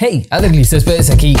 Hey, Adeglis Céspedes aquí.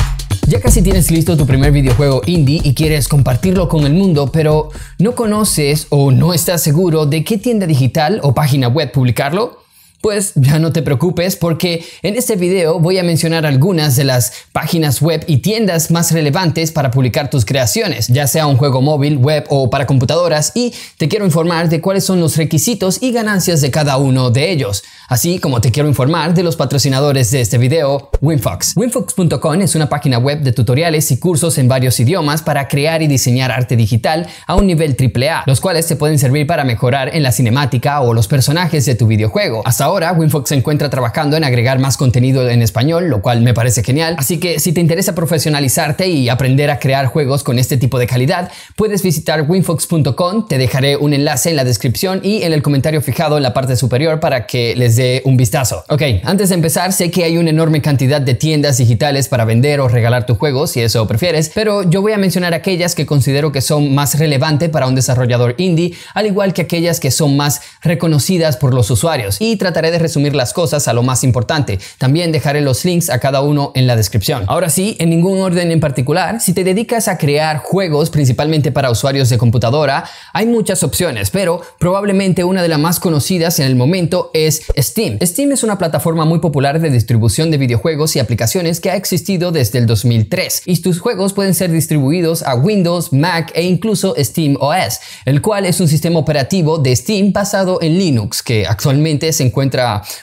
Ya casi tienes listo tu primer videojuego indie y quieres compartirlo con el mundo, pero no conoces o no estás seguro de qué tienda digital o página web publicarlo? Pues ya no te preocupes porque en este video voy a mencionar algunas de las páginas web y tiendas más relevantes para publicar tus creaciones, ya sea un juego móvil, web o para computadoras y te quiero informar de cuáles son los requisitos y ganancias de cada uno de ellos, así como te quiero informar de los patrocinadores de este video, WinFox. WinFox.com es una página web de tutoriales y cursos en varios idiomas para crear y diseñar arte digital a un nivel triple A, los cuales te pueden servir para mejorar en la cinemática o los personajes de tu videojuego. Hasta ahora WinFox se encuentra trabajando en agregar más contenido en español, lo cual me parece genial. Así que si te interesa profesionalizarte y aprender a crear juegos con este tipo de calidad, puedes visitar winfox.com. Te dejaré un enlace en la descripción y en el comentario fijado en la parte superior para que les dé un vistazo. Ok, antes de empezar, sé que hay una enorme cantidad de tiendas digitales para vender o regalar tus juegos, si eso prefieres, pero yo voy a mencionar aquellas que considero que son más relevantes para un desarrollador indie, al igual que aquellas que son más reconocidas por los usuarios y de resumir las cosas a lo más importante. También dejaré los links a cada uno en la descripción. Ahora sí, en ningún orden en particular, si te dedicas a crear juegos principalmente para usuarios de computadora, hay muchas opciones, pero probablemente una de las más conocidas en el momento es Steam. Steam es una plataforma muy popular de distribución de videojuegos y aplicaciones que ha existido desde el 2003 y tus juegos pueden ser distribuidos a Windows, Mac e incluso Steam OS, el cual es un sistema operativo de Steam basado en Linux que actualmente se encuentra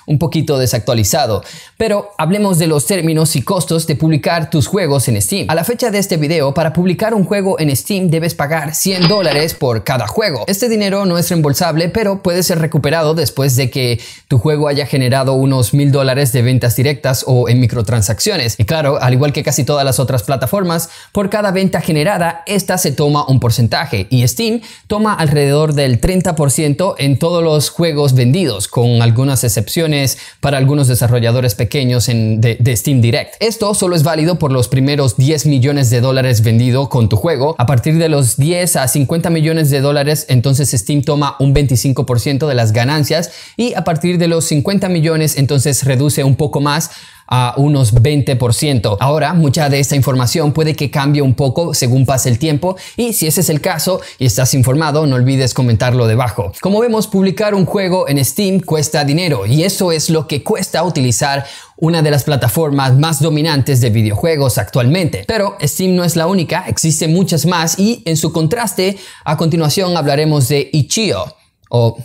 un poquito desactualizado. Pero hablemos de los términos y costos de publicar tus juegos en Steam. A la fecha de este video, para publicar un juego en Steam debes pagar 100 dólares por cada juego. Este dinero no es reembolsable, pero puede ser recuperado después de que tu juego haya generado unos mil dólares de ventas directas o en microtransacciones. Y claro, al igual que casi todas las otras plataformas, por cada venta generada, esta se toma un porcentaje y Steam toma alrededor del 30% en todos los juegos vendidos, con algunas excepciones para algunos desarrolladores pequeños de, de, Steam Direct. Esto solo es válido por los primeros 10 millones de dólares vendido con tu juego. A partir de los 10 a 50 millones de dólares, entonces Steam toma un 25% de las ganancias y a partir de los 50 millones, entonces reduce un poco más a unos 20%. Ahora, mucha de esta información puede que cambie un poco según pase el tiempo y si ese es el caso y estás informado, no olvides comentarlo debajo. Como vemos, publicar un juego en Steam cuesta dinero y eso es lo que cuesta utilizar una de las plataformas más dominantes de videojuegos actualmente. Pero Steam no es la única, existen muchas más y en su contraste, a continuación hablaremos de Ichio o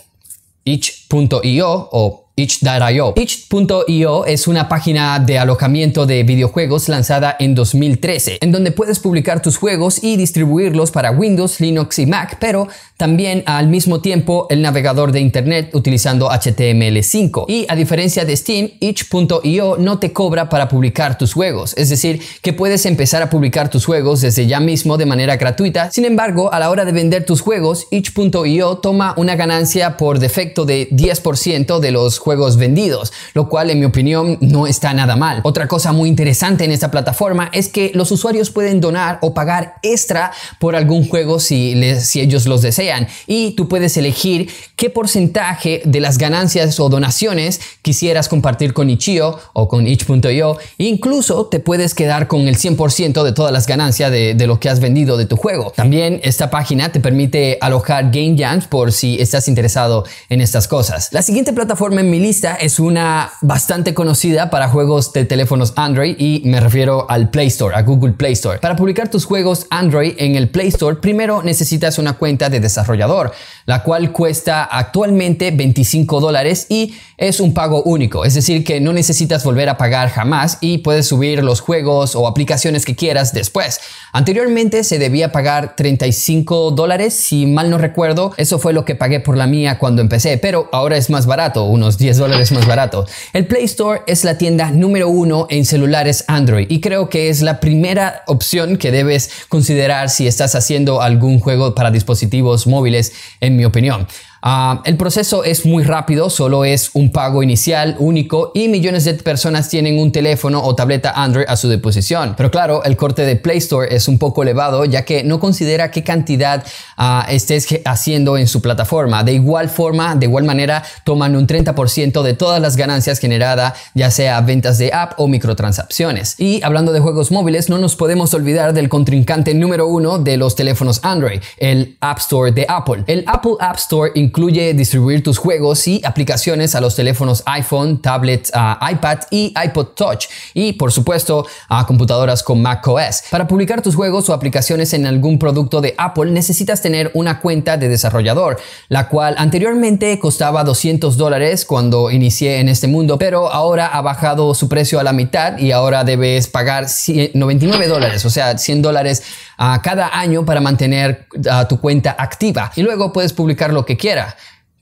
itch.io o Itch.io. es una página de alojamiento de videojuegos lanzada en 2013, en donde puedes publicar tus juegos y distribuirlos para Windows, Linux y Mac, pero también al mismo tiempo el navegador de Internet utilizando HTML5. Y a diferencia de Steam, Itch.io no te cobra para publicar tus juegos, es decir, que puedes empezar a publicar tus juegos desde ya mismo de manera gratuita. Sin embargo, a la hora de vender tus juegos, Itch.io toma una ganancia por defecto de 10% de los juegos vendidos, lo cual en mi opinión no está nada mal. Otra cosa muy interesante en esta plataforma es que los usuarios pueden donar o pagar extra por algún juego si, les, si ellos los desean y tú puedes elegir qué porcentaje de las ganancias o donaciones quisieras compartir con Ichio o con itch.io e incluso te puedes quedar con el 100% de todas las ganancias de, de lo que has vendido de tu juego. También esta página te permite alojar game jams por si estás interesado en estas cosas. La siguiente plataforma en mi lista es una bastante conocida para juegos de teléfonos Android y me refiero al Play Store, a Google Play Store. Para publicar tus juegos Android en el Play Store, primero necesitas una cuenta de desarrollador la cual cuesta actualmente 25 dólares y es un pago único, es decir que no necesitas volver a pagar jamás y puedes subir los juegos o aplicaciones que quieras después. Anteriormente se debía pagar 35 dólares, si mal no recuerdo, eso fue lo que pagué por la mía cuando empecé, pero ahora es más barato, unos 10 dólares más barato. El Play Store es la tienda número uno en celulares Android y creo que es la primera opción que debes considerar si estás haciendo algún juego para dispositivos móviles en mi opinión. Ah, el proceso es muy rápido, solo es un pago inicial único y millones de personas tienen un teléfono o tableta Android a su disposición. Pero claro, el corte de Play Store es un poco elevado ya que no considera qué cantidad ah, estés haciendo en su plataforma. De igual forma, de igual manera, toman un 30% de todas las ganancias generadas, ya sea ventas de app o microtransacciones. Y hablando de juegos móviles, no nos podemos olvidar del contrincante número uno de los teléfonos Android, el App Store de Apple. El Apple App Store incluye incluye distribuir tus juegos y aplicaciones a los teléfonos iPhone, tablet, ah, iPad y iPod Touch y por supuesto a computadoras con macOS. Para publicar tus juegos o aplicaciones en algún producto de Apple necesitas tener una cuenta de desarrollador, la cual anteriormente costaba 200 dólares cuando inicié en este mundo, pero ahora ha bajado su precio a la mitad y ahora debes pagar 99 dólares, o sea, 100 dólares a cada año para mantener tu cuenta activa y luego puedes publicar lo que quiera.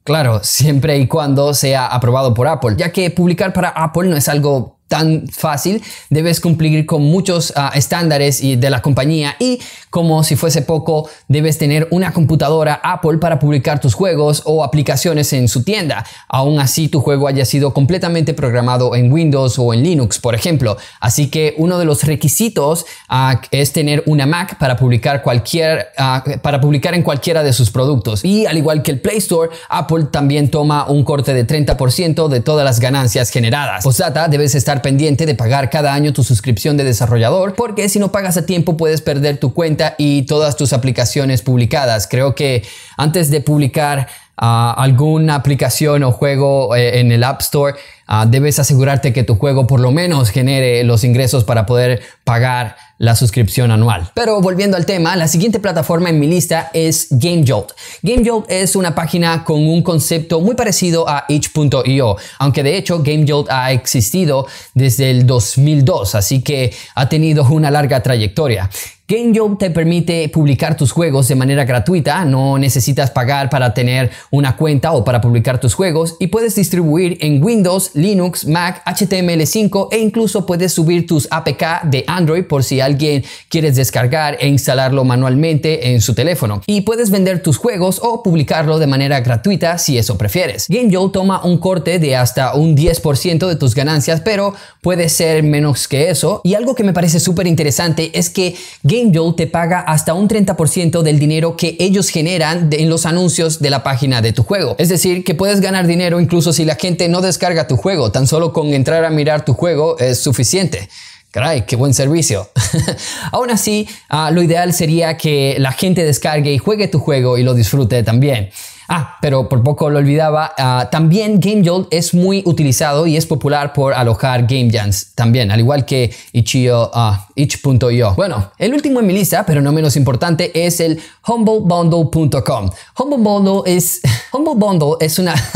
Claro, siempre y cuando sea aprobado por Apple, ya que publicar para Apple no es algo tan fácil, debes cumplir con muchos ah, estándares y de la compañía y como si fuese poco, debes tener una computadora Apple para publicar tus juegos o aplicaciones en su tienda, aún así tu juego haya sido completamente programado en Windows o en Linux, por ejemplo. Así que uno de los requisitos ah, es tener una Mac para publicar cualquier ah, para publicar en cualquiera de sus productos. Y al igual que el Play Store, Apple también toma un corte de 30% de todas las ganancias generadas. Posdata, debes estar pendiente de pagar cada año tu suscripción de desarrollador, porque si no pagas a tiempo puedes perder tu cuenta y todas tus aplicaciones publicadas. Creo que antes de publicar ah, alguna aplicación o juego eh, en el App Store, Ah, debes asegurarte que tu juego por lo menos genere los ingresos para poder pagar la suscripción anual. Pero volviendo al tema, la siguiente plataforma en mi lista es GameJolt. GameJolt es una página con un concepto muy parecido a itch.io, aunque de hecho GameJolt ha existido desde el 2002, así que ha tenido una larga trayectoria. GameJolt te permite publicar tus juegos de manera gratuita, no necesitas pagar para tener una cuenta o para publicar tus juegos y puedes distribuir en Windows, Linux, Mac, HTML5 e incluso puedes subir tus APK de Android por si alguien quieres descargar e instalarlo manualmente en su teléfono. Y puedes vender tus juegos o publicarlo de manera gratuita si eso prefieres. GameJolt toma un corte de hasta un 10% de tus ganancias, pero puede ser menos que eso. Y algo que me parece súper interesante es que GameJolt te paga hasta un 30% del dinero que ellos generan en los anuncios de la página de tu juego. Es decir, que puedes ganar dinero incluso si la gente no descarga tu juego Tan solo con entrar a mirar tu juego es suficiente. Caray, qué buen servicio. Aún así, ah, lo ideal sería que la gente descargue y juegue tu juego y lo disfrute también. Ah, pero por poco lo olvidaba, ah, también GameJolt es muy utilizado y es popular por alojar Jams. también, al igual que itch.io. Ah, bueno, el último en mi lista, pero no menos importante, es el humblebundle.com. HumbleBundle es... HumbleBundle es una...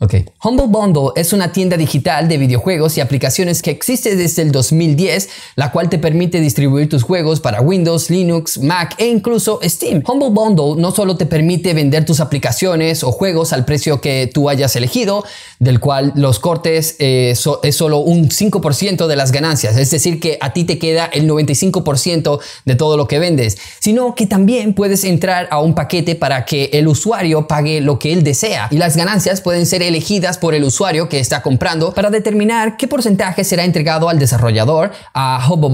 Okay. Humble Bundle es una tienda digital de videojuegos y aplicaciones que existe desde el 2010, la cual te permite distribuir tus juegos para Windows, Linux, Mac e incluso Steam. Humble Bundle no solo te permite vender tus aplicaciones o juegos al precio que tú hayas elegido, del cual los cortes eh, es solo un 5% de las ganancias, es decir, que a ti te queda el 95% de todo lo que vendes, sino que también puedes entrar a un paquete para que el usuario pague lo que él desea y las ganancias pueden ser elegidas por el usuario que está comprando para determinar qué porcentaje será entregado al desarrollador, a Hobo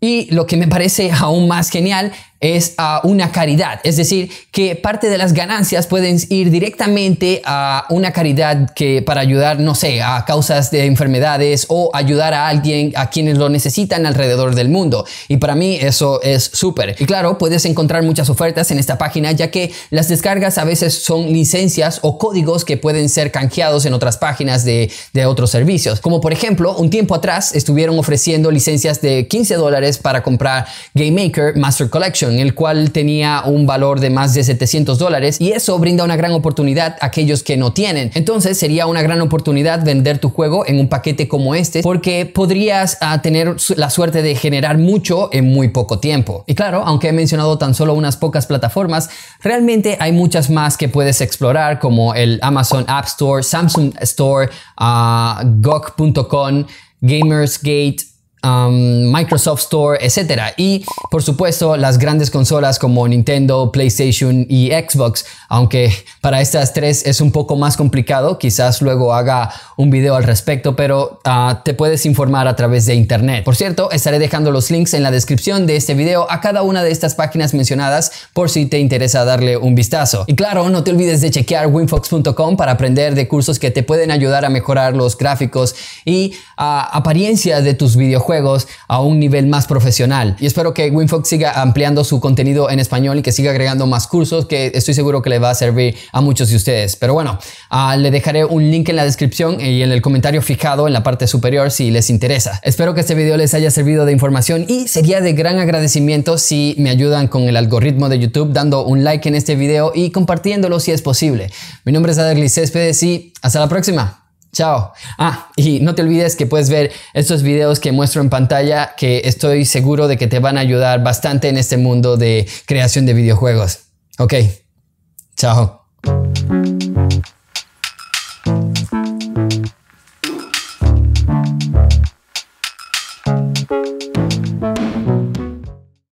y lo que me parece aún más genial es a una caridad, es decir, que parte de las ganancias pueden ir directamente a una caridad que para ayudar, no sé, a causas de enfermedades o ayudar a alguien a quienes lo necesitan alrededor del mundo. Y para mí eso es súper. Y claro, puedes encontrar muchas ofertas en esta página ya que las descargas a veces son licencias o códigos que pueden ser canjeados en otras páginas de, de otros servicios. Como por ejemplo, un tiempo atrás estuvieron ofreciendo licencias de 15 dólares para comprar Maker Master Collection en el cual tenía un valor de más de 700 dólares y eso brinda una gran oportunidad a aquellos que no tienen. Entonces sería una gran oportunidad vender tu juego en un paquete como este porque podrías ah, tener la suerte de generar mucho en muy poco tiempo. Y claro, aunque he mencionado tan solo unas pocas plataformas, realmente hay muchas más que puedes explorar como el Amazon App Store, Samsung Store, uh, ah, GOG.com, Gamersgate, Microsoft Store, etc. Y por supuesto las grandes consolas como Nintendo, PlayStation y Xbox, aunque para estas tres es un poco más complicado, quizás luego haga un video al respecto, pero ah, te puedes informar a través de internet. Por cierto, estaré dejando los links en la descripción de este video a cada una de estas páginas mencionadas por si te interesa darle un vistazo. Y claro, no te olvides de chequear winfox.com para aprender de cursos que te pueden ayudar a mejorar los gráficos y ah, apariencias de tus videojuegos a un nivel más profesional. Y espero que WinFox siga ampliando su contenido en español y que siga agregando más cursos que estoy seguro que le va a servir a muchos de ustedes. Pero bueno, ah, le dejaré un link en la descripción y en el comentario fijado en la parte superior si les interesa. Espero que este video les haya servido de información y sería de gran agradecimiento si me ayudan con el algoritmo de YouTube dando un like en este video y compartiéndolo si es posible. Mi nombre es Aderly Céspedes y hasta la próxima. Chao. Ah, y no te olvides que puedes ver estos videos que muestro en pantalla que estoy seguro de que te van a ayudar bastante en este mundo de creación de videojuegos. Ok, chao.